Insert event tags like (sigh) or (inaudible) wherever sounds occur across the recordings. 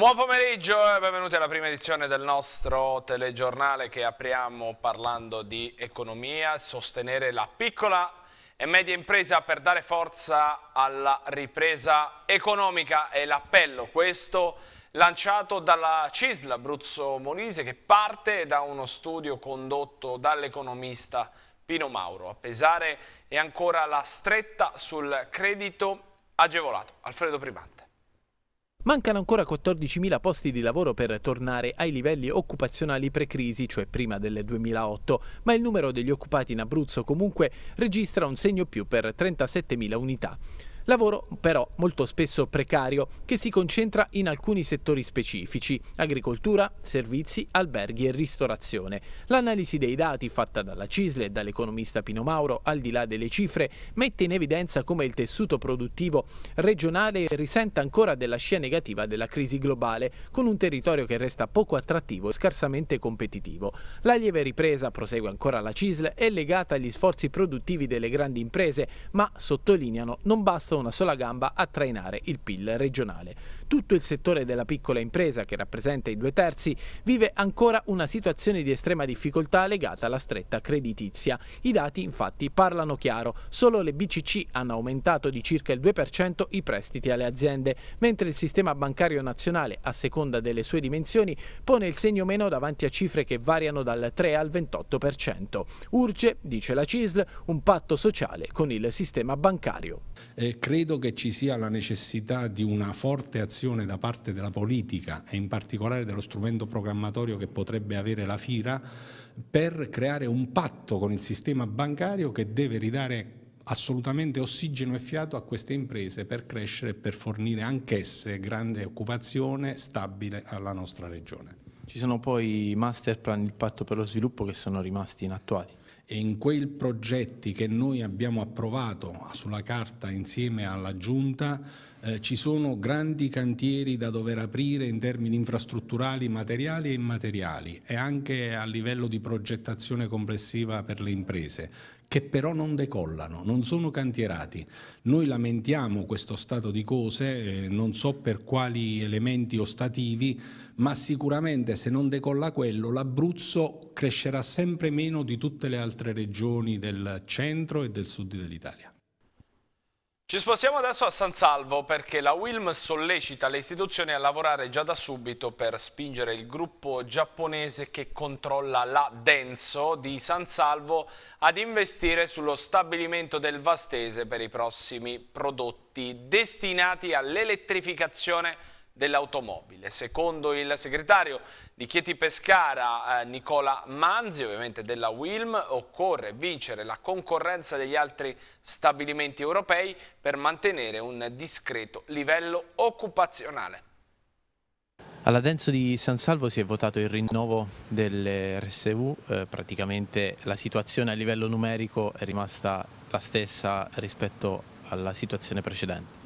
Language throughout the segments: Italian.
Un buon pomeriggio e benvenuti alla prima edizione del nostro telegiornale che apriamo parlando di economia, sostenere la piccola e media impresa per dare forza alla ripresa economica e l'appello questo lanciato dalla CISL Abruzzo Molise che parte da uno studio condotto dall'economista Pino Mauro. A pesare è ancora la stretta sul credito agevolato. Alfredo Primante. Mancano ancora 14.000 posti di lavoro per tornare ai livelli occupazionali pre-crisi, cioè prima del 2008, ma il numero degli occupati in Abruzzo comunque registra un segno più per 37.000 unità. Lavoro però molto spesso precario che si concentra in alcuni settori specifici, agricoltura, servizi, alberghi e ristorazione. L'analisi dei dati fatta dalla CISLE e dall'economista Pino Mauro, al di là delle cifre, mette in evidenza come il tessuto produttivo regionale risenta ancora della scia negativa della crisi globale, con un territorio che resta poco attrattivo e scarsamente competitivo. La lieve ripresa, prosegue ancora la CISLE, è legata agli sforzi produttivi delle grandi imprese, ma sottolineano non bastano una sola gamba a trainare il PIL regionale tutto il settore della piccola impresa, che rappresenta i due terzi, vive ancora una situazione di estrema difficoltà legata alla stretta creditizia. I dati infatti parlano chiaro, solo le BCC hanno aumentato di circa il 2% i prestiti alle aziende, mentre il sistema bancario nazionale, a seconda delle sue dimensioni, pone il segno meno davanti a cifre che variano dal 3 al 28%. Urge, dice la CISL, un patto sociale con il sistema bancario. Eh, credo che ci sia la necessità di una forte azione valutazione da parte della politica e in particolare dello strumento programmatorio che potrebbe avere la FIRA per creare un patto con il sistema bancario che deve ridare assolutamente ossigeno e fiato a queste imprese per crescere e per fornire anch'esse grande occupazione stabile alla nostra regione. Ci sono poi i master plan, il patto per lo sviluppo che sono rimasti inattuati. E in quei progetti che noi abbiamo approvato sulla carta insieme alla Giunta eh, ci sono grandi cantieri da dover aprire in termini infrastrutturali, materiali e immateriali e anche a livello di progettazione complessiva per le imprese che però non decollano, non sono cantierati. Noi lamentiamo questo stato di cose, eh, non so per quali elementi ostativi, ma sicuramente se non decolla quello, l'Abruzzo crescerà sempre meno di tutte le altre regioni del centro e del sud dell'Italia. Ci spostiamo adesso a San Salvo perché la Wilm sollecita le istituzioni a lavorare già da subito per spingere il gruppo giapponese che controlla la Denso di San Salvo ad investire sullo stabilimento del Vastese per i prossimi prodotti destinati all'elettrificazione dell'automobile. Secondo il segretario di Chieti Pescara, eh, Nicola Manzi, ovviamente della Wilm, occorre vincere la concorrenza degli altri stabilimenti europei per mantenere un discreto livello occupazionale. Alla Denso di San Salvo si è votato il rinnovo delle RSU, eh, praticamente la situazione a livello numerico è rimasta la stessa rispetto alla situazione precedente.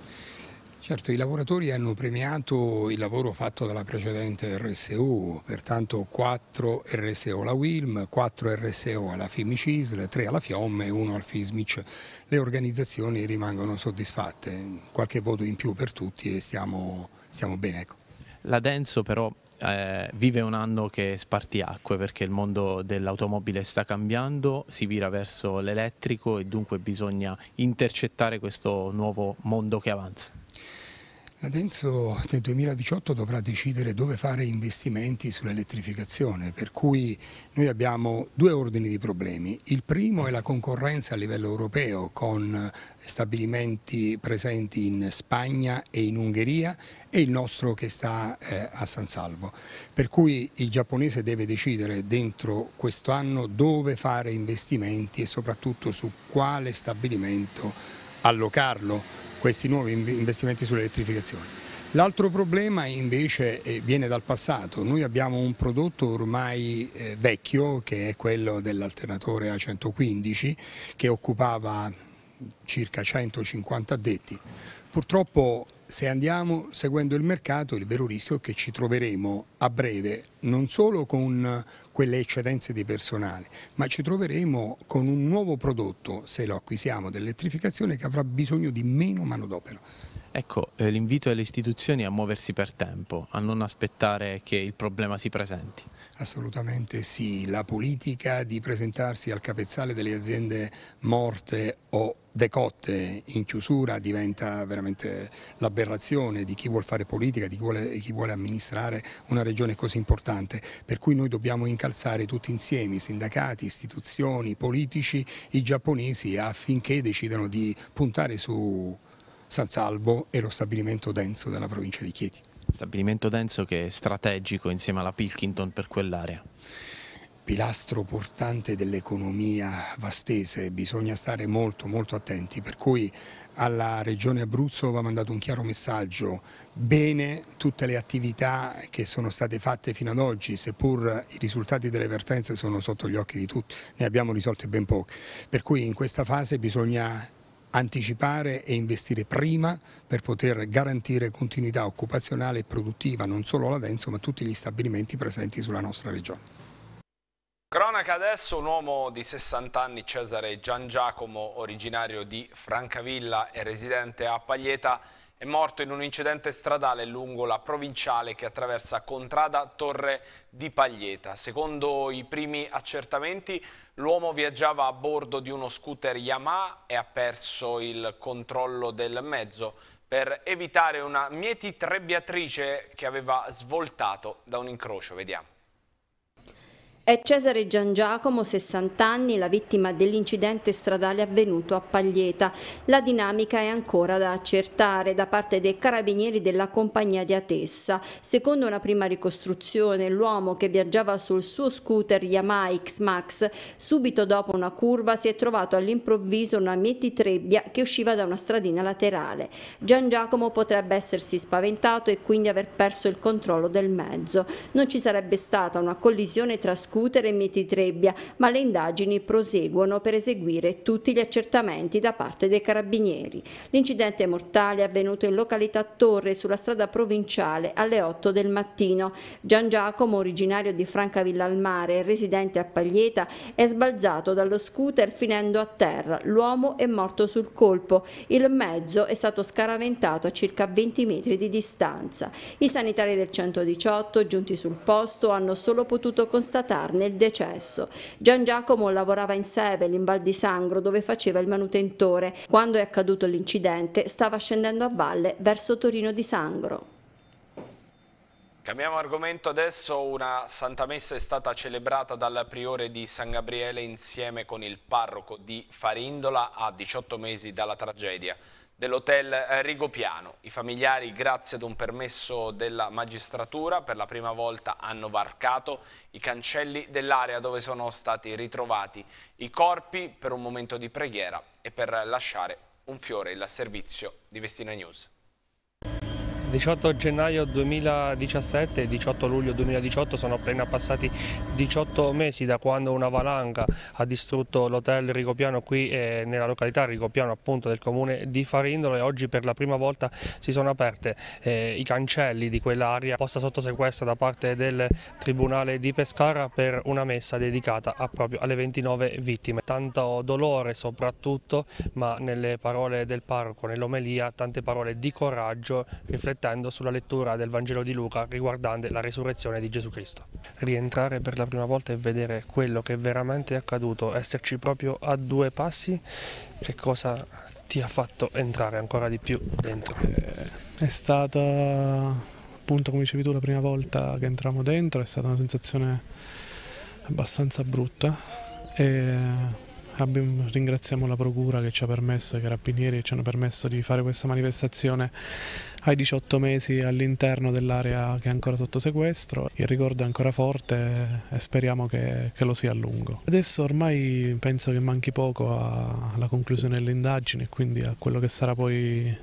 Certo, i lavoratori hanno premiato il lavoro fatto dalla precedente RSU, pertanto 4 RSO alla WILM, 4 RSO alla FIMICISL, 3 alla FIOM e 1 al FISMIC. Le organizzazioni rimangono soddisfatte, qualche voto in più per tutti e stiamo, stiamo bene. Ecco. La Denso però eh, vive un anno che spartiacque perché il mondo dell'automobile sta cambiando, si vira verso l'elettrico e dunque bisogna intercettare questo nuovo mondo che avanza. Adenso nel 2018 dovrà decidere dove fare investimenti sull'elettrificazione, per cui noi abbiamo due ordini di problemi. Il primo è la concorrenza a livello europeo con stabilimenti presenti in Spagna e in Ungheria e il nostro che sta eh, a San Salvo. Per cui il giapponese deve decidere dentro questo anno dove fare investimenti e soprattutto su quale stabilimento allocarlo questi nuovi investimenti sull'elettrificazione. L'altro problema invece eh, viene dal passato, noi abbiamo un prodotto ormai eh, vecchio che è quello dell'alternatore A115 che occupava circa 150 addetti. Purtroppo se andiamo seguendo il mercato il vero rischio è che ci troveremo a breve non solo con quelle eccedenze di personale, ma ci troveremo con un nuovo prodotto, se lo acquisiamo, dell'elettrificazione che avrà bisogno di meno manodopera. Ecco, eh, l'invito alle istituzioni a muoversi per tempo, a non aspettare che il problema si presenti. Assolutamente sì, la politica di presentarsi al capezzale delle aziende morte o decotte in chiusura diventa veramente l'aberrazione di chi vuole fare politica, di chi vuole, chi vuole, amministrare una regione così importante, per cui noi dobbiamo incalzare tutti insieme, sindacati, istituzioni, politici, i giapponesi affinché decidano di puntare su San Salvo e lo stabilimento denso della provincia di Chieti. Stabilimento denso che è strategico insieme alla Pilkington per quell'area pilastro portante dell'economia vastese, bisogna stare molto molto attenti, per cui alla Regione Abruzzo va mandato un chiaro messaggio, bene tutte le attività che sono state fatte fino ad oggi, seppur i risultati delle vertenze sono sotto gli occhi di tutti, ne abbiamo risolte ben poche, per cui in questa fase bisogna anticipare e investire prima per poter garantire continuità occupazionale e produttiva non solo alla Denso ma a tutti gli stabilimenti presenti sulla nostra regione. Cronaca adesso, un uomo di 60 anni, Cesare Gian Giacomo, originario di Francavilla e residente a Paglieta, è morto in un incidente stradale lungo la provinciale che attraversa Contrada Torre di Paglieta. Secondo i primi accertamenti, l'uomo viaggiava a bordo di uno scooter Yamaha e ha perso il controllo del mezzo per evitare una mietitrebbiatrice che aveva svoltato da un incrocio. Vediamo. È Cesare Gian Giacomo, 60 anni, la vittima dell'incidente stradale avvenuto a Paglieta. La dinamica è ancora da accertare da parte dei carabinieri della compagnia di Atessa. Secondo una prima ricostruzione, l'uomo che viaggiava sul suo scooter Yamaha X-Max, subito dopo una curva si è trovato all'improvviso una mietitrebbia che usciva da una stradina laterale. Gian Giacomo potrebbe essersi spaventato e quindi aver perso il controllo del mezzo. Non ci sarebbe stata una collisione tra scooter scooter discutere Mietitrebbia, ma le indagini proseguono per eseguire tutti gli accertamenti da parte dei carabinieri. L'incidente mortale è avvenuto in località Torre sulla strada provinciale alle 8 del mattino. Gian Giacomo, originario di Francavilla al Mare, residente a Paglieta, è sbalzato dallo scooter finendo a terra. L'uomo è morto sul colpo. Il mezzo è stato scaraventato a circa 20 metri di distanza. I sanitari del 118, giunti sul posto, hanno solo potuto constatare evitarne il decesso. Gian Giacomo lavorava in Sevel, in Val di Sangro, dove faceva il manutentore. Quando è accaduto l'incidente stava scendendo a valle verso Torino di Sangro. Cambiamo argomento adesso, una Santa Messa è stata celebrata dal priore di San Gabriele insieme con il parroco di Farindola a 18 mesi dalla tragedia dell'hotel eh, Rigopiano. I familiari, grazie ad un permesso della magistratura, per la prima volta hanno varcato i cancelli dell'area dove sono stati ritrovati i corpi per un momento di preghiera e per lasciare un fiore il servizio di Vestina News. 18 gennaio 2017 e 18 luglio 2018 sono appena passati 18 mesi da quando una valanga ha distrutto l'hotel Rigopiano qui eh, nella località Rigopiano appunto del comune di Farindolo e oggi per la prima volta si sono aperte eh, i cancelli di quell'area posta sotto sequestra da parte del Tribunale di Pescara per una messa dedicata a, proprio alle 29 vittime. Tanto dolore soprattutto ma nelle parole del parroco, nell'omelia, tante parole di coraggio, riflessione riflettendo sulla lettura del Vangelo di Luca riguardante la risurrezione di Gesù Cristo. Rientrare per la prima volta e vedere quello che veramente è accaduto, esserci proprio a due passi, che cosa ti ha fatto entrare ancora di più dentro? Eh, è stata appunto come dicevi tu la prima volta che entriamo dentro, è stata una sensazione abbastanza brutta e abbiamo, ringraziamo la Procura che ci ha permesso, i carabinieri che ci hanno permesso di fare questa manifestazione ai 18 mesi all'interno dell'area che è ancora sotto sequestro. Il ricordo è ancora forte e speriamo che, che lo sia a lungo. Adesso ormai penso che manchi poco alla conclusione dell'indagine e quindi a quello che sarà poi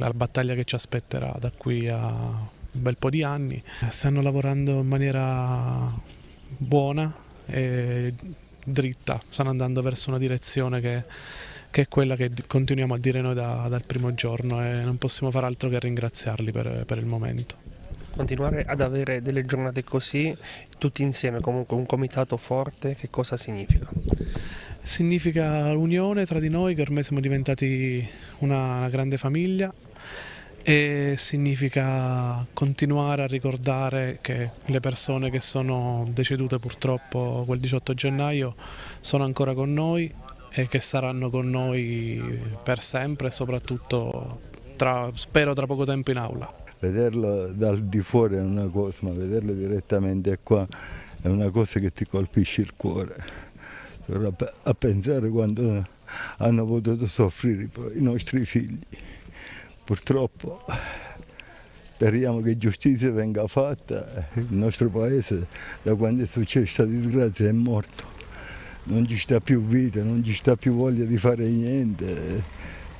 la battaglia che ci aspetterà da qui a un bel po' di anni. Stanno lavorando in maniera buona e dritta, stanno andando verso una direzione che, che è quella che continuiamo a dire noi da, dal primo giorno e non possiamo far altro che ringraziarli per, per il momento continuare ad avere delle giornate così, tutti insieme, comunque un comitato forte, che cosa significa? Significa unione tra di noi, che ormai siamo diventati una, una grande famiglia e significa continuare a ricordare che le persone che sono decedute purtroppo quel 18 gennaio sono ancora con noi e che saranno con noi per sempre e soprattutto tra, spero tra poco tempo in aula. Vederlo dal di fuori è una cosa, ma vederlo direttamente qua è una cosa che ti colpisce il cuore. A pensare quanto hanno potuto soffrire i nostri figli purtroppo speriamo che giustizia venga fatta, il nostro paese da quando è successa questa disgrazia è morto, non ci sta più vita, non ci sta più voglia di fare niente,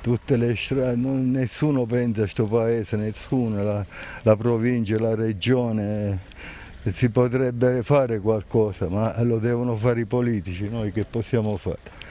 tutte le strade, non, nessuno pensa a questo paese, nessuno, la, la provincia, la regione, eh, si potrebbe fare qualcosa ma lo devono fare i politici, noi che possiamo fare?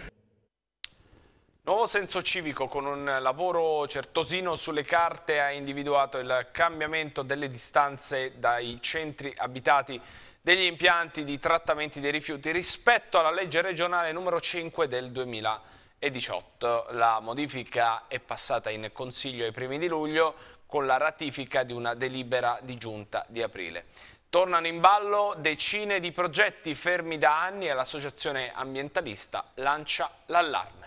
Nuovo senso civico con un lavoro certosino sulle carte ha individuato il cambiamento delle distanze dai centri abitati degli impianti di trattamenti dei rifiuti rispetto alla legge regionale numero 5 del 2018. La modifica è passata in Consiglio ai primi di luglio con la ratifica di una delibera di giunta di aprile. Tornano in ballo decine di progetti fermi da anni e l'associazione ambientalista lancia l'allarme.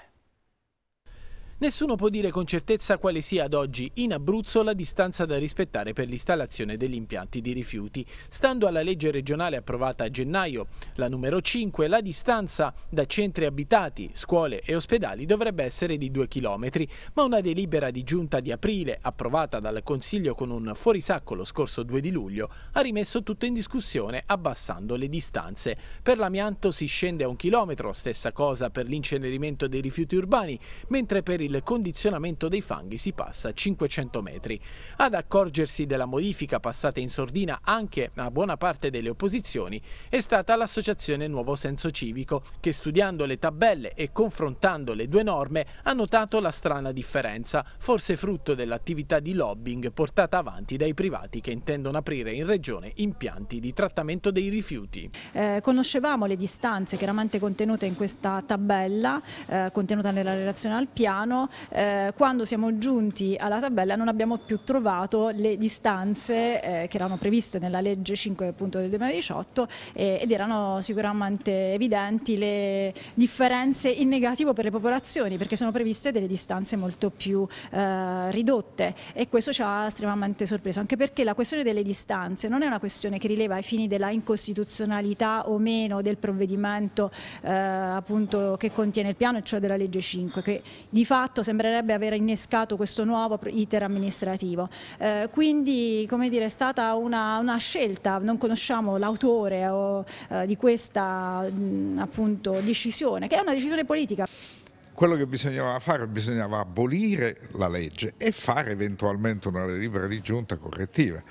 Nessuno può dire con certezza quale sia ad oggi in Abruzzo la distanza da rispettare per l'installazione degli impianti di rifiuti. Stando alla legge regionale approvata a gennaio, la numero 5, la distanza da centri abitati, scuole e ospedali dovrebbe essere di 2 km, ma una delibera di giunta di aprile, approvata dal Consiglio con un fuorisacco lo scorso 2 di luglio, ha rimesso tutto in discussione abbassando le distanze. Per l'amianto si scende a un chilometro, stessa cosa per l'incenerimento dei rifiuti urbani, mentre per il il condizionamento dei fanghi si passa 500 metri. Ad accorgersi della modifica passata in sordina anche a buona parte delle opposizioni è stata l'associazione Nuovo Senso Civico che studiando le tabelle e confrontando le due norme ha notato la strana differenza, forse frutto dell'attività di lobbying portata avanti dai privati che intendono aprire in regione impianti di trattamento dei rifiuti. Eh, conoscevamo le distanze chiaramente contenute in questa tabella eh, contenuta nella relazione al piano eh, quando siamo giunti alla tabella non abbiamo più trovato le distanze eh, che erano previste nella legge 5 appunto, del 2018 eh, ed erano sicuramente evidenti le differenze in negativo per le popolazioni perché sono previste delle distanze molto più eh, ridotte e questo ci ha estremamente sorpreso anche perché la questione delle distanze non è una questione che rileva ai fini della incostituzionalità o meno del provvedimento eh, appunto che contiene il piano e cioè della legge 5 che di fatto fatto sembrerebbe aver innescato questo nuovo iter amministrativo. Eh, quindi come dire, è stata una, una scelta, non conosciamo l'autore eh, eh di questa mh, mm, appunto, decisione, che è una decisione politica quello che bisognava fare, bisognava abolire la legge e fare eventualmente una delibera di giunta correttiva,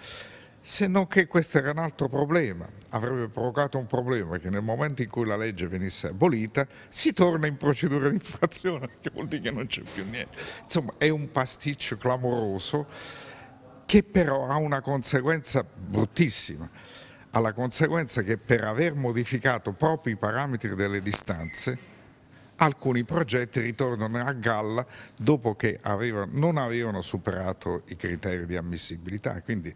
se non che questo era un altro problema avrebbe provocato un problema che nel momento in cui la legge venisse abolita si torna in procedura di infrazione, (laughs) che vuol dire che non c'è più niente. Insomma è un pasticcio clamoroso che però ha una conseguenza bruttissima, ha la conseguenza che per aver modificato proprio i parametri delle distanze alcuni progetti ritornano a galla dopo che avevano, non avevano superato i criteri di ammissibilità. Quindi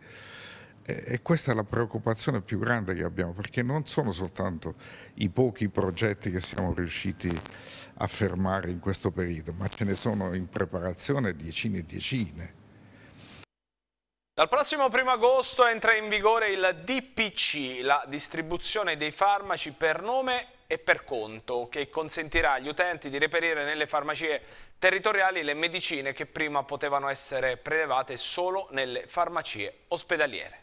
e questa è la preoccupazione più grande che abbiamo, perché non sono soltanto i pochi progetti che siamo riusciti a fermare in questo periodo, ma ce ne sono in preparazione decine e decine. Dal prossimo 1 agosto entra in vigore il DPC, la distribuzione dei farmaci per nome e per conto, che consentirà agli utenti di reperire nelle farmacie territoriali le medicine che prima potevano essere prelevate solo nelle farmacie ospedaliere.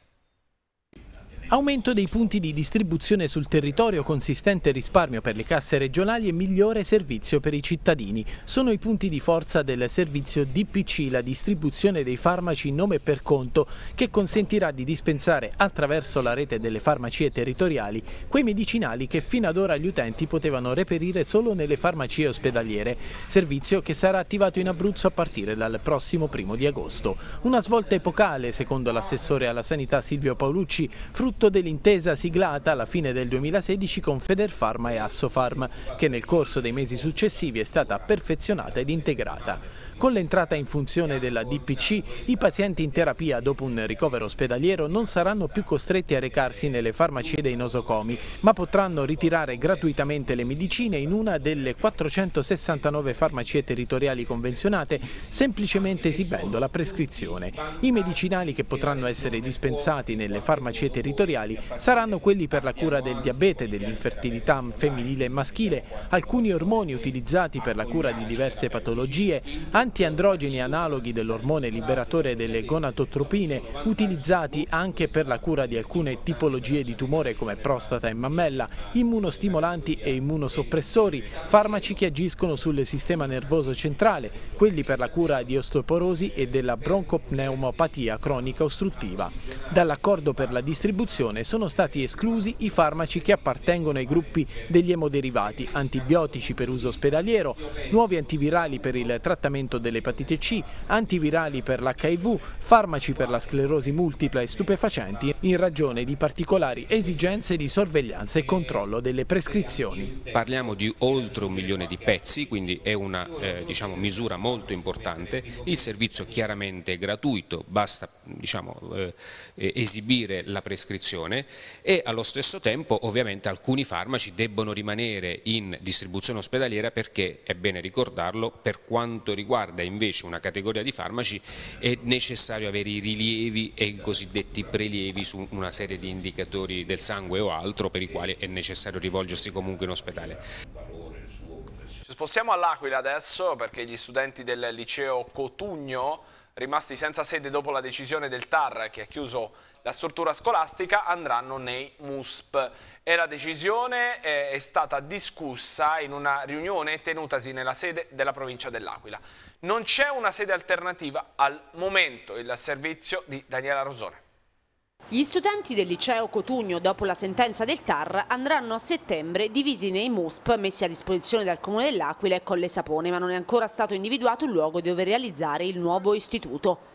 Aumento dei punti di distribuzione sul territorio, consistente risparmio per le casse regionali e migliore servizio per i cittadini. Sono i punti di forza del servizio DPC, la distribuzione dei farmaci nome per conto, che consentirà di dispensare attraverso la rete delle farmacie territoriali quei medicinali che fino ad ora gli utenti potevano reperire solo nelle farmacie ospedaliere. Servizio che sarà attivato in Abruzzo a partire dal prossimo primo di agosto. Una svolta epocale, secondo l'assessore alla sanità Silvio Paolucci, frutto frutto dell'intesa siglata alla fine del 2016 con Federfarma e Assofarm, che nel corso dei mesi successivi è stata perfezionata ed integrata. Con l'entrata in funzione della DPC, i pazienti in terapia dopo un ricovero ospedaliero non saranno più costretti a recarsi nelle farmacie dei nosocomi, ma potranno ritirare gratuitamente le medicine in una delle 469 farmacie territoriali convenzionate, semplicemente esibendo la prescrizione. I medicinali che potranno essere dispensati nelle farmacie territoriali saranno quelli per la cura del diabete, dell'infertilità femminile e maschile, alcuni ormoni utilizzati per la cura di diverse patologie, antiandrogeni analoghi dell'ormone liberatore delle gonadotropine utilizzati anche per la cura di alcune tipologie di tumore come prostata e mammella, immunostimolanti e immunosoppressori, farmaci che agiscono sul sistema nervoso centrale, quelli per la cura di osteoporosi e della broncopneumopatia cronica ostruttiva. Dall'accordo per la distribuzione sono stati esclusi i farmaci che appartengono ai gruppi degli emoderivati, antibiotici per uso ospedaliero, nuovi antivirali per il trattamento dell'epatite C, antivirali per l'HIV, farmaci per la sclerosi multipla e stupefacenti in ragione di particolari esigenze di sorveglianza e controllo delle prescrizioni. Parliamo di oltre un milione di pezzi, quindi è una eh, diciamo, misura molto importante. Il servizio chiaramente è gratuito, basta diciamo, eh, esibire la prescrizione e allo stesso tempo ovviamente alcuni farmaci debbono rimanere in distribuzione ospedaliera perché, è bene ricordarlo, per quanto riguarda riguarda invece una categoria di farmaci è necessario avere i rilievi e i cosiddetti prelievi su una serie di indicatori del sangue o altro per i quali è necessario rivolgersi comunque in ospedale. Ci spostiamo all'Aquila adesso perché gli studenti del liceo Cotugno rimasti senza sede dopo la decisione del TAR che ha chiuso la struttura scolastica andranno nei MUSP. E la decisione eh, è stata discussa in una riunione tenutasi nella sede della provincia dell'Aquila. Non c'è una sede alternativa al momento, il servizio di Daniela Rosone. Gli studenti del liceo Cotugno, dopo la sentenza del TAR, andranno a settembre divisi nei MUSP messi a disposizione dal Comune dell'Aquila e Colle Sapone, ma non è ancora stato individuato il luogo dove realizzare il nuovo istituto.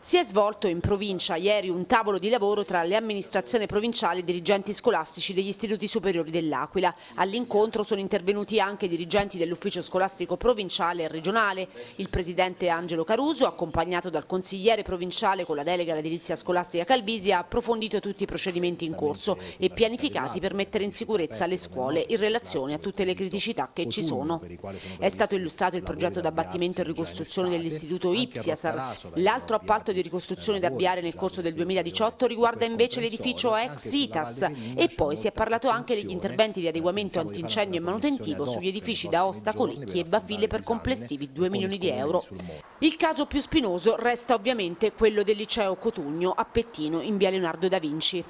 Si è svolto in provincia ieri un tavolo di lavoro tra le amministrazioni provinciali e i dirigenti scolastici degli istituti superiori dell'Aquila. All'incontro sono intervenuti anche i dirigenti dell'ufficio scolastico provinciale e regionale. Il presidente Angelo Caruso, accompagnato dal consigliere provinciale con la delega all'edilizia scolastica Calvisi, ha approfondito tutti i procedimenti in corso e pianificati per mettere in sicurezza le scuole in relazione a tutte le criticità che ci sono. È stato illustrato il progetto d'abbattimento e ricostruzione dell'istituto Ipsiasar, l'altro appalto contratto di ricostruzione eh, da avviare nel corso del 2018 eh, riguarda invece l'edificio ex ITAS e poi si è parlato anche degli interventi di eh, adeguamento antincendio e manutentivo sugli edifici da Osta, Colicchi e Bafile per complessivi 2 milioni di euro. Il caso più spinoso resta ovviamente quello del liceo Cotugno a Pettino in via Leonardo da Vinci.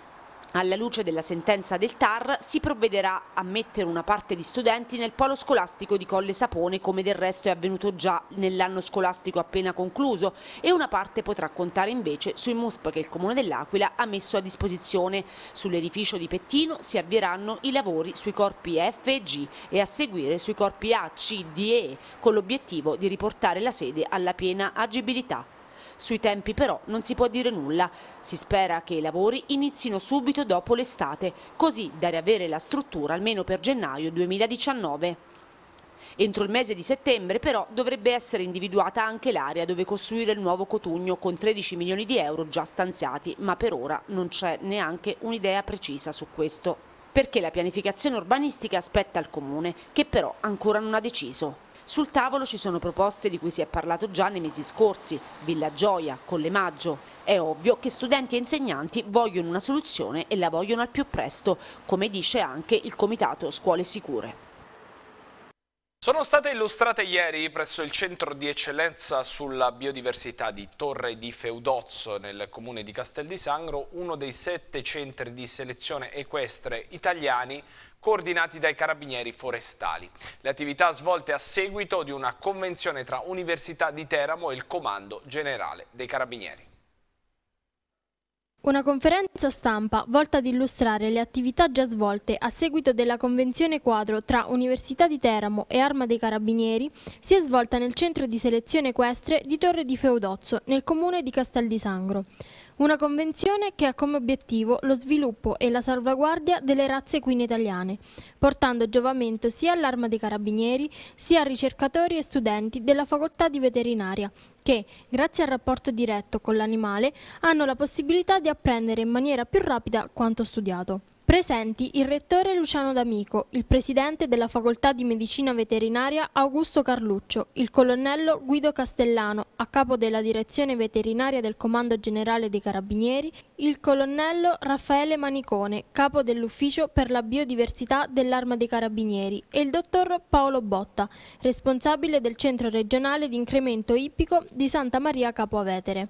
Alla luce della sentenza del TAR si provvederà a mettere una parte di studenti nel polo scolastico di Colle Sapone come del resto è avvenuto già nell'anno scolastico appena concluso e una parte potrà contare invece sui MUSP che il Comune dell'Aquila ha messo a disposizione. Sull'edificio di Pettino si avvieranno i lavori sui corpi F e G e a seguire sui corpi A, C, D e E con l'obiettivo di riportare la sede alla piena agibilità. Sui tempi però non si può dire nulla. Si spera che i lavori inizino subito dopo l'estate, così da riavere la struttura almeno per gennaio 2019. Entro il mese di settembre però dovrebbe essere individuata anche l'area dove costruire il nuovo cotugno con 13 milioni di euro già stanziati, ma per ora non c'è neanche un'idea precisa su questo. Perché la pianificazione urbanistica aspetta al Comune, che però ancora non ha deciso. Sul tavolo ci sono proposte di cui si è parlato già nei mesi scorsi, Villa Gioia, Colle Maggio. È ovvio che studenti e insegnanti vogliono una soluzione e la vogliono al più presto, come dice anche il Comitato Scuole Sicure. Sono state illustrate ieri presso il Centro di Eccellenza sulla Biodiversità di Torre di Feudozzo nel comune di Castel di Sangro uno dei sette centri di selezione equestre italiani coordinati dai carabinieri forestali. Le attività svolte a seguito di una convenzione tra Università di Teramo e il Comando Generale dei Carabinieri. Una conferenza stampa volta ad illustrare le attività già svolte a seguito della convenzione quadro tra Università di Teramo e Arma dei Carabinieri si è svolta nel centro di selezione equestre di Torre di Feudozzo, nel comune di Castel di Sangro. Una convenzione che ha come obiettivo lo sviluppo e la salvaguardia delle razze equine italiane, portando giovamento sia all'arma dei carabinieri, sia a ricercatori e studenti della facoltà di veterinaria, che, grazie al rapporto diretto con l'animale, hanno la possibilità di apprendere in maniera più rapida quanto studiato. Presenti il rettore Luciano D'Amico, il presidente della facoltà di medicina veterinaria Augusto Carluccio, il colonnello Guido Castellano, a capo della direzione veterinaria del Comando Generale dei Carabinieri, il colonnello Raffaele Manicone, capo dell'ufficio per la biodiversità dell'Arma dei Carabinieri e il dottor Paolo Botta, responsabile del centro regionale di incremento ippico di Santa Maria Capo Avetere.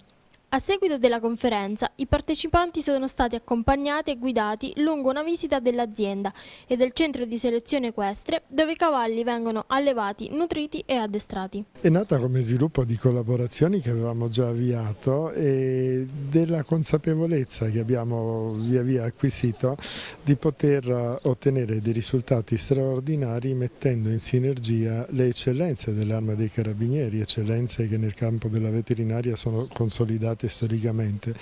A seguito della conferenza, i partecipanti sono stati accompagnati e guidati lungo una visita dell'azienda e del centro di selezione equestre, dove i cavalli vengono allevati, nutriti e addestrati. È nata come sviluppo di collaborazioni che avevamo già avviato e della consapevolezza che abbiamo via via acquisito di poter eh, ottenere dei risultati straordinari mettendo in sinergia le eccellenze dell'arma dei carabinieri, eccellenze che nel campo della veterinaria sono consolidate considerate storicamente.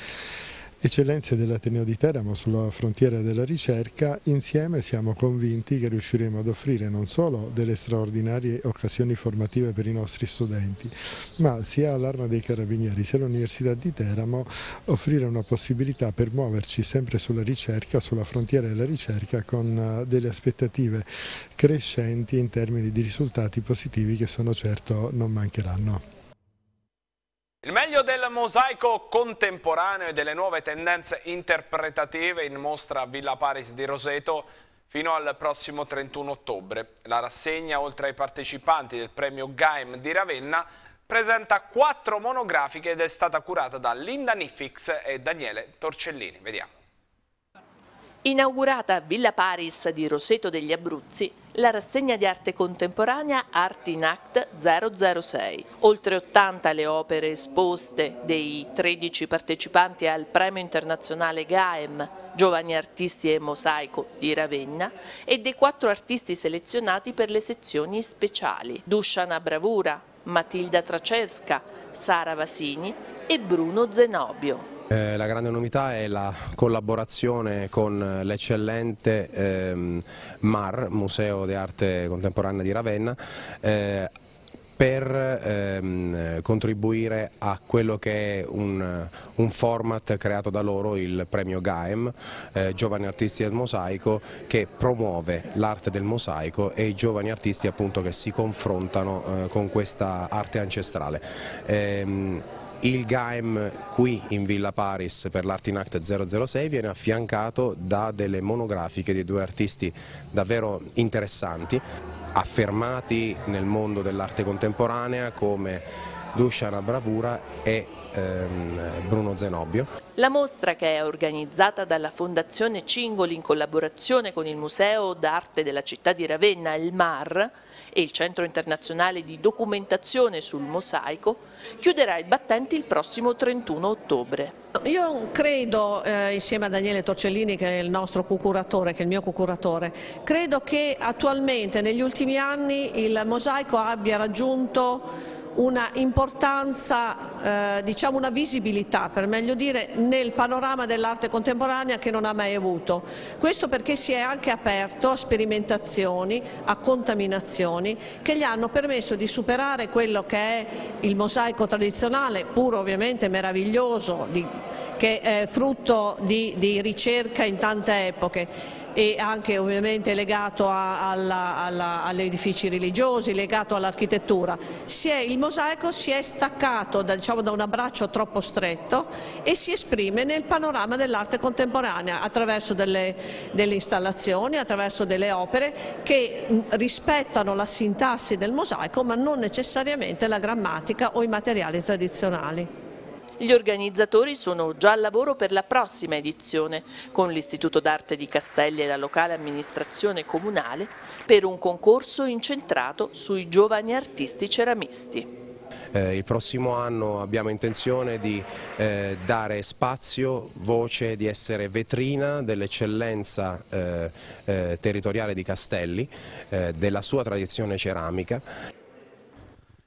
Eccellenze dell'Ateneo di Teramo sulla frontiera della ricerca, insieme siamo convinti che riusciremo ad offrire non solo delle straordinarie occasioni formative per i nostri studenti, ma sia all'Arma dei Carabinieri sia all'Università di Teramo offrire una possibilità per muoverci sempre sulla ricerca, sulla frontiera della ricerca con eh, delle aspettative crescenti in termini di risultati positivi che sono certo non mancheranno. Il meglio del mosaico contemporaneo e delle nuove tendenze interpretative in mostra a Villa Paris di Roseto fino al prossimo 31 ottobre. La rassegna, oltre ai partecipanti del premio Gaim di Ravenna, presenta quattro monografiche ed è stata curata da Linda Nifix e Daniele Torcellini. Vediamo. Inaugurata a Villa Paris di Roseto degli Abruzzi, la rassegna di arte contemporanea Art in Act 006. Oltre 80 le opere esposte dei 13 partecipanti al premio internazionale GAEM, Giovani Artisti e Mosaico di Ravenna, e dei quattro artisti selezionati per le sezioni speciali. Dusciana Bravura, Matilda Tracevska, Sara Vasini e Bruno Zenobio. Eh, la grande novità è la collaborazione con l'eccellente ehm, MAR, Museo di Arte Contemporanea di Ravenna, eh, per ehm, contribuire a quello che è un, un, format creato da loro, il premio GAEM, eh, Giovani Artisti del Mosaico, che promuove l'arte del mosaico e i giovani artisti appunto, che si confrontano eh, con questa arte ancestrale. Ehm, il GAEM qui in Villa Paris per Act 006 viene affiancato da delle monografiche di due artisti davvero interessanti, affermati nel mondo dell'arte contemporanea come Dushana Bravura e ehm, Bruno Zenobio. La mostra che è organizzata dalla Fondazione Cingoli in collaborazione con il Museo d'Arte della città di Ravenna, il MAR, e il Centro Internazionale di Documentazione sul Mosaico chiuderà i battenti il prossimo 31 ottobre. Io credo, eh, insieme a Daniele Torcellini che è il nostro cucuratore, che è il mio cucuratore, credo che attualmente negli ultimi anni il mosaico abbia raggiunto una importanza, eh, diciamo una visibilità per meglio dire nel panorama dell'arte contemporanea che non ha mai avuto. Questo perché si è anche aperto a sperimentazioni, a contaminazioni che gli hanno permesso di superare quello che è il mosaico tradizionale, puro ovviamente meraviglioso, di, che è frutto di, di ricerca in tante epoche e anche ovviamente legato agli edifici religiosi, legato all'architettura. Il mosaico si è staccato da, diciamo, da un abbraccio troppo stretto e si esprime nel panorama dell'arte contemporanea attraverso delle, delle installazioni, attraverso delle opere che mm, rispettano la sintassi del mosaico ma non necessariamente la grammatica o i materiali tradizionali. Gli organizzatori sono già al lavoro per la prossima edizione con l'Istituto d'Arte di Castelli e la locale amministrazione comunale per un concorso incentrato sui giovani artisti ceramisti. Eh, il prossimo anno abbiamo intenzione di eh, dare spazio, voce, di essere vetrina dell'eccellenza eh, eh territoriale di Castelli, eh, della sua tradizione ceramica.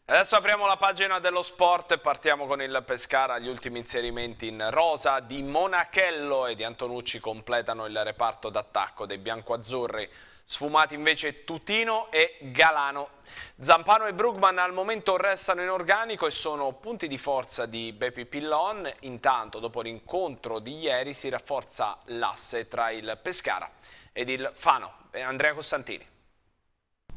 Adesso apriamo la pagina dello sport e partiamo con il Pescara, gli ultimi inserimenti in rosa di Monachello e di Antonucci completano il reparto d'attacco dei biancoazzurri. Sfumati invece Tutino e Galano. Zampano e Brugman al momento restano in organico e sono punti di forza di Bepi Pillon. Intanto, dopo l'incontro di ieri, si rafforza l'asse tra il Pescara ed il Fano. Andrea Costantini.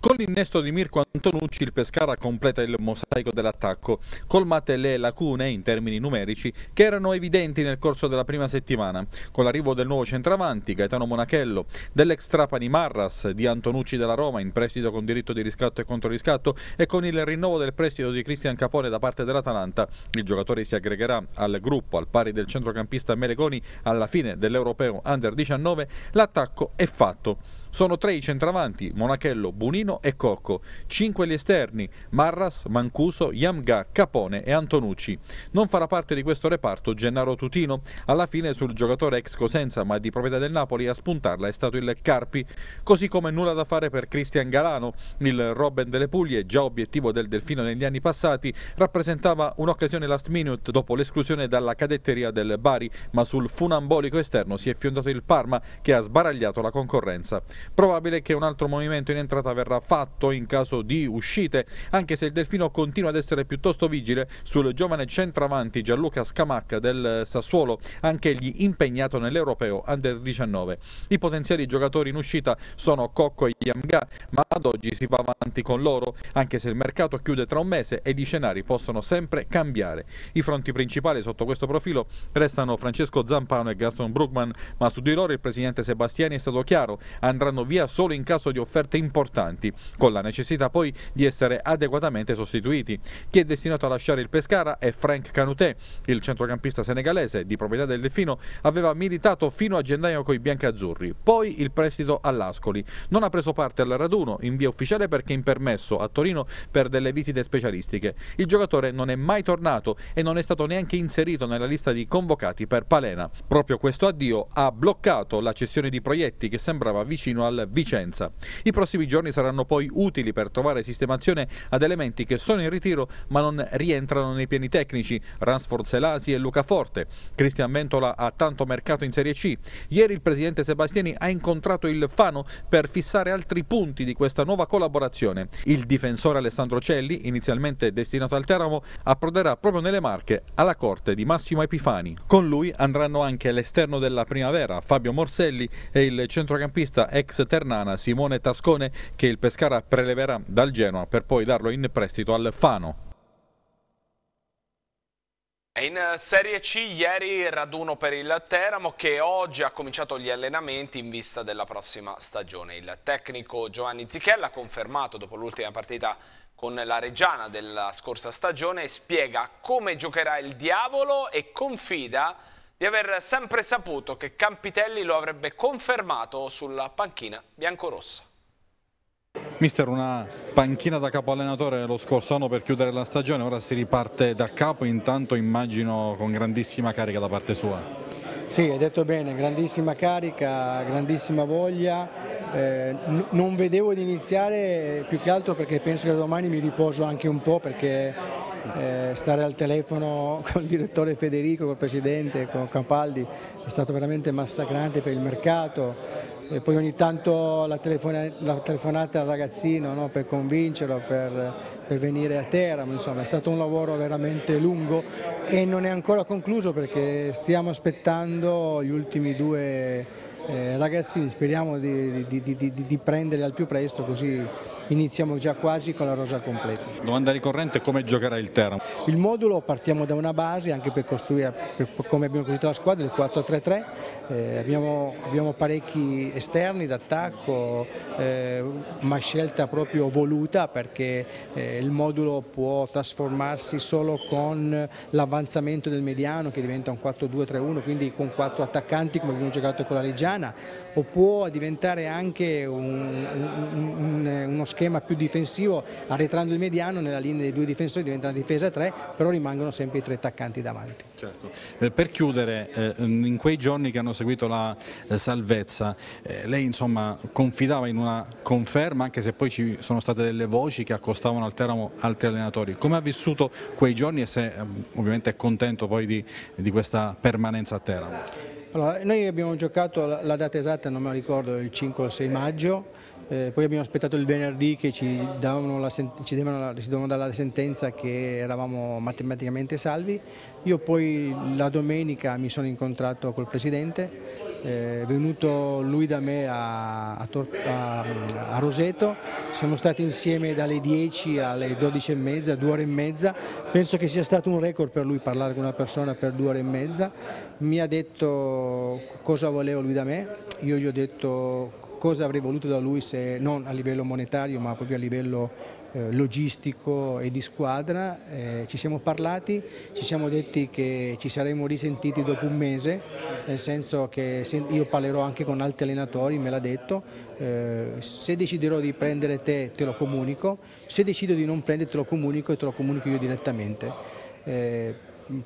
Con l'innesto di Mirko Antonucci il Pescara completa il mosaico dell'attacco, colmate le lacune in termini numerici che erano evidenti nel corso della prima settimana, con l'arrivo del nuovo centravanti Gaetano Monachello, dell'ex Trapani Marras di Antonucci della Roma in prestito con diritto di riscatto e controriscatto e con il rinnovo del prestito di Cristian Capone da parte dell'Atalanta, il giocatore si aggregherà al gruppo al pari del centrocampista Melegoni alla fine dell'Europeo Under 19, l'attacco è fatto. Sono tre i centravanti, Monachello, Bunino e Cocco, cinque gli esterni, Marras, Mancuso, Yamga, Capone e Antonucci. Non farà parte di questo reparto Gennaro Tutino, alla fine sul giocatore ex Cosenza ma di proprietà del Napoli a spuntarla è stato il Carpi, così come nulla da fare per Cristian Galano, il Robben delle Puglie, già obiettivo del Delfino negli anni passati, rappresentava un'occasione last minute dopo l'esclusione dalla cadetteria del Bari, ma sul funambolico esterno si è fiondato il Parma che ha sbaragliato la concorrenza. Probabile che un altro movimento in entrata verrà fatto in caso di uscite, anche se il Delfino continua ad essere piuttosto vigile sul giovane centravanti Gianluca Scamacca del Sassuolo, anch'egli impegnato nell'Europeo Under 19. I potenziali giocatori in uscita sono Cocco e Yamga, ma ad oggi si va avanti con loro, anche se il mercato chiude tra un mese e gli scenari possono sempre cambiare. I fronti principali sotto questo profilo restano Francesco Zampano e Gaston Brookman, ma su di loro il presidente Sebastiani è stato chiaro, andranno andranno via solo in caso di offerte importanti, con la necessità poi di essere adeguatamente sostituiti. Chi è destinato a lasciare il Pescara è Frank Canutè, il centrocampista senegalese di proprietà del Delfino, aveva militato fino a gennaio coi biancazzurri, poi il prestito all'Ascoli. Non ha preso parte al raduno in via ufficiale perché impermesso a Torino per delle visite specialistiche. Il giocatore non è mai tornato e non è stato neanche inserito nella lista di convocati per Palena. Proprio questo addio ha bloccato la cessione di proietti che sembrava vicino fino al Vicenza. I prossimi giorni saranno poi utili per trovare sistemazione ad elementi che sono in ritiro ma non rientrano nei piani tecnici, Ransford Selasi e Luca Forte. Cristian Mentola ha tanto mercato in Serie C. Ieri il presidente Sebastiani ha incontrato il Fano per fissare altri punti di questa nuova collaborazione. Il difensore Alessandro Celli, inizialmente destinato al Teramo, approderà proprio nelle Marche alla corte di Massimo Epifani. Con lui andranno anche l'esterno della primavera Fabio Morselli e il centrocampista ex Ternana Simone Tascone che il Pescara preleverà dal Genoa per poi darlo in prestito al Fano. In eh, Serie C ieri raduno per il Teramo che oggi ha cominciato gli allenamenti in vista della prossima stagione. Il tecnico Giovanni Zichella ha confermato dopo l'ultima partita con la Reggiana della scorsa stagione spiega come giocherà il Diavolo e confida di aver sempre saputo che Campitelli lo avrebbe confermato sulla panchina biancorossa. Mister, una panchina da capo allenatore lo scorso anno per chiudere la stagione, ora si riparte da capo, intanto immagino con grandissima carica da parte sua. Sì, hai detto bene, grandissima carica, grandissima voglia, eh, non vedevo di iniziare più che altro perché penso che domani mi riposo anche un po' perché eh, stare al telefono (laughs) con il direttore Federico, col presidente, con Campaldi è stato veramente massacrante per il mercato. E poi ogni tanto la, telefona, la telefonata al ragazzino no, per convincerlo, per, per, venire a Teramo, insomma è stato un lavoro veramente lungo e non è ancora concluso perché stiamo aspettando gli ultimi due eh, ragazzini speriamo di, di, di, di, prenderli al più presto così iniziamo già quasi con la rosa completa. Domanda ricorrente, come giocherà il Teramo? Il modulo partiamo da una base anche per costruire, per, come abbiamo costruito la squadra, il 4-3-3, eh, abbiamo, abbiamo, parecchi esterni d'attacco, eh, ma scelta proprio voluta perché eh, il modulo può trasformarsi solo con l'avanzamento del mediano che diventa un 4-2-3-1, quindi con quattro attaccanti come abbiamo giocato con la Reggiana italiana o può diventare anche un, un, uno schema più difensivo arretrando il mediano nella linea dei due difensori diventa una difesa a tre però rimangono sempre i tre attaccanti davanti. Certo. Eh, per chiudere, eh, in quei giorni che hanno seguito la eh, salvezza eh, lei insomma confidava in una conferma anche se poi ci sono state delle voci che accostavano al Teramo altri allenatori. Come ha vissuto quei giorni e se ehm, ovviamente è contento poi di, di questa permanenza a Teramo? Allora, noi abbiamo giocato, la data esatta non me la ricordo, il 5 o il 6 maggio, eh, poi abbiamo aspettato il venerdì che ci, la, ci, la, ci dovevano dare la sentenza che eravamo matematicamente salvi. Io poi la domenica mi sono incontrato col Presidente è venuto lui da me a, a, a, a Roseto, siamo stati insieme dalle 10 alle 12 e mezza, due ore e mezza, penso che sia stato un record per lui parlare con una persona per due ore e mezza, mi ha detto cosa voleva lui da me, io gli ho detto cosa avrei voluto da lui se non a livello monetario ma proprio a livello eh, logistico e di squadra, eh, ci siamo parlati, ci siamo detti che ci saremmo risentiti dopo un mese, nel senso che io parlerò anche con altri allenatori, me l'ha detto, eh, se deciderò di prendere te te lo comunico, se decido di non prendere te lo comunico e te lo comunico io direttamente.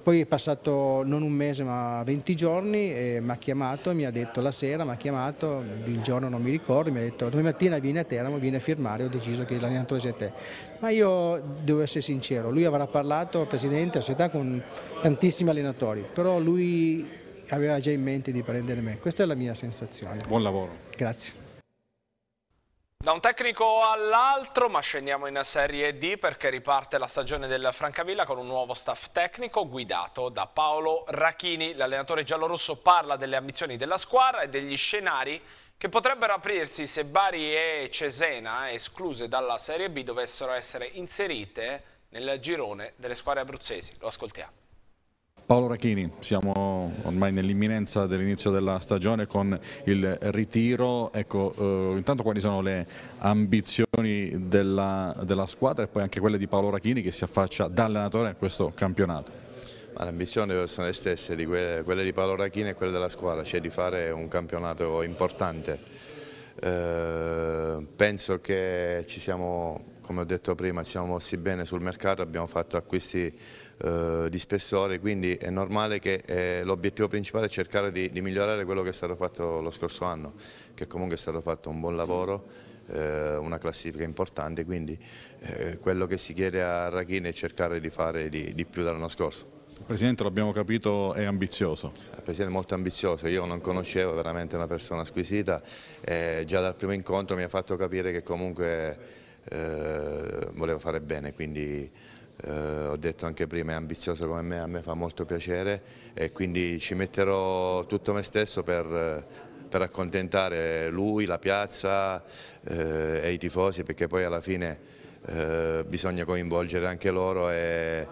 Poi è passato non un mese ma 20 giorni e mi ha chiamato, mi ha detto la sera, mi ha chiamato, il giorno non mi ricordo, mi ha detto domani mattina vieni a Teramo, vieni a firmare, ho deciso che l'allenatore sia te. Ma io devo essere sincero, lui avrà parlato, Presidente, a società con tantissimi allenatori, però lui aveva già in mente di prendere me, questa è la mia sensazione. Buon lavoro. Grazie. Da un tecnico all'altro, ma scendiamo in Serie D perché riparte la stagione del Francavilla con un nuovo staff tecnico guidato da Paolo Rachini. L'allenatore giallorosso parla delle ambizioni della squadra e degli scenari che potrebbero aprirsi se Bari e Cesena, escluse dalla Serie B, dovessero essere inserite nel girone delle squadre abruzzesi. Lo ascoltiamo. Paolo Rachini, siamo ormai nell'imminenza dell'inizio della stagione con il ritiro, ecco, eh, intanto quali sono le ambizioni della, della, squadra e poi anche quelle di Paolo Rachini che si affaccia da allenatore a questo campionato? le ambizioni devono le stesse, di quelle, quelle, di Paolo Rachini e quelle della squadra, cioè di fare un campionato importante. Eh, penso che ci siamo, come ho detto prima, siamo mossi bene sul mercato, abbiamo fatto acquisti eh, di spessore, quindi è normale che eh, l'obiettivo principale è cercare di, di, migliorare quello che è stato fatto lo scorso anno, che comunque è stato fatto un buon lavoro, eh, una classifica importante, quindi eh, quello che si chiede a Rachini è cercare di fare di, di più dall'anno scorso. Il Presidente, l'abbiamo capito, è ambizioso. Il eh, Presidente è molto ambizioso, io non conoscevo, veramente una persona squisita. Eh, già dal primo incontro mi ha fatto capire che comunque eh, voleva fare bene, quindi eh, ho detto anche prima è ambizioso come me, a me fa molto piacere e quindi ci metterò tutto me stesso per eh, per accontentare lui, la piazza eh, e i tifosi perché poi alla fine eh, bisogna coinvolgere anche loro e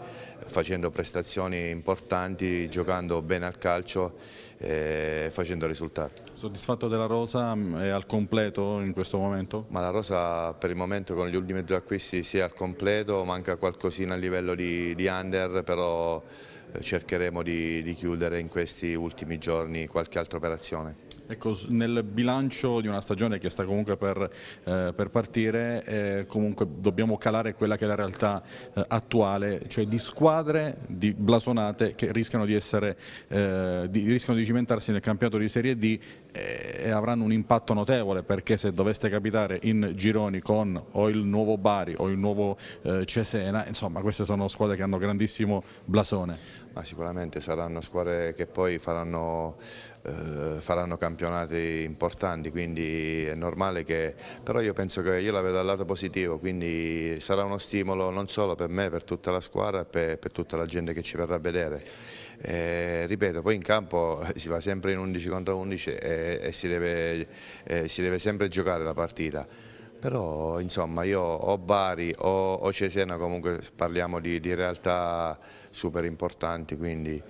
facendo prestazioni importanti, giocando bene al calcio e facendo risultati. Soddisfatto della rosa mm, è al completo in questo momento? Ma la rosa per il momento con gli ultimi due acquisti sì è al completo, manca qualcosina a livello di, di under, però eh, cercheremo di, di chiudere in questi ultimi giorni qualche altra operazione. Ecco, nel bilancio di una stagione che sta comunque per, eh, per partire, eh, comunque dobbiamo calare quella che è la realtà eh, attuale, cioè di squadre di blasonate che rischiano di, essere, eh, di, rischiano di cimentarsi nel campionato di Serie D eh, e avranno un impatto notevole perché se doveste capitare in gironi con o il nuovo Bari o il nuovo eh, Cesena, insomma queste sono squadre che hanno grandissimo blasone ma sicuramente saranno squadre che poi faranno, eh, faranno, campionati importanti, quindi è normale che, però io penso che io la vedo dal lato positivo, quindi sarà uno stimolo non solo per me, per tutta la squadra e per, per, tutta la gente che ci verrà a vedere. Eh, ripeto, poi in campo (laughs) si va sempre in 11 contro 11 e, e si, deve, eh, si deve sempre giocare la partita però insomma io ho Bari o, o Cesena comunque parliamo di, di realtà super importanti quindi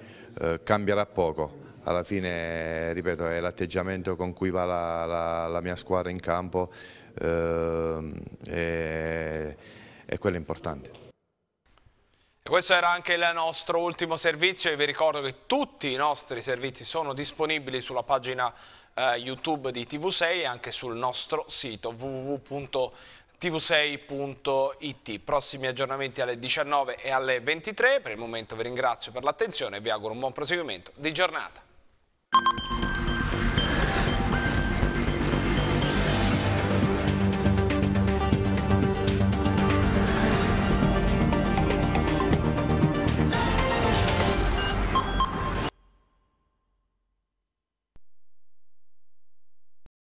eh, cambierà poco alla fine ripeto è l'atteggiamento con cui va la, la, la, mia squadra in campo eh, è, è quello importante e questo era anche il nostro ultimo servizio e vi ricordo che tutti i nostri servizi sono disponibili sulla pagina eh, YouTube di TV6 e anche sul nostro sito www.tv6.it. Prossimi aggiornamenti alle 19 e alle 23. Per il momento vi ringrazio per l'attenzione e vi auguro un buon proseguimento di giornata.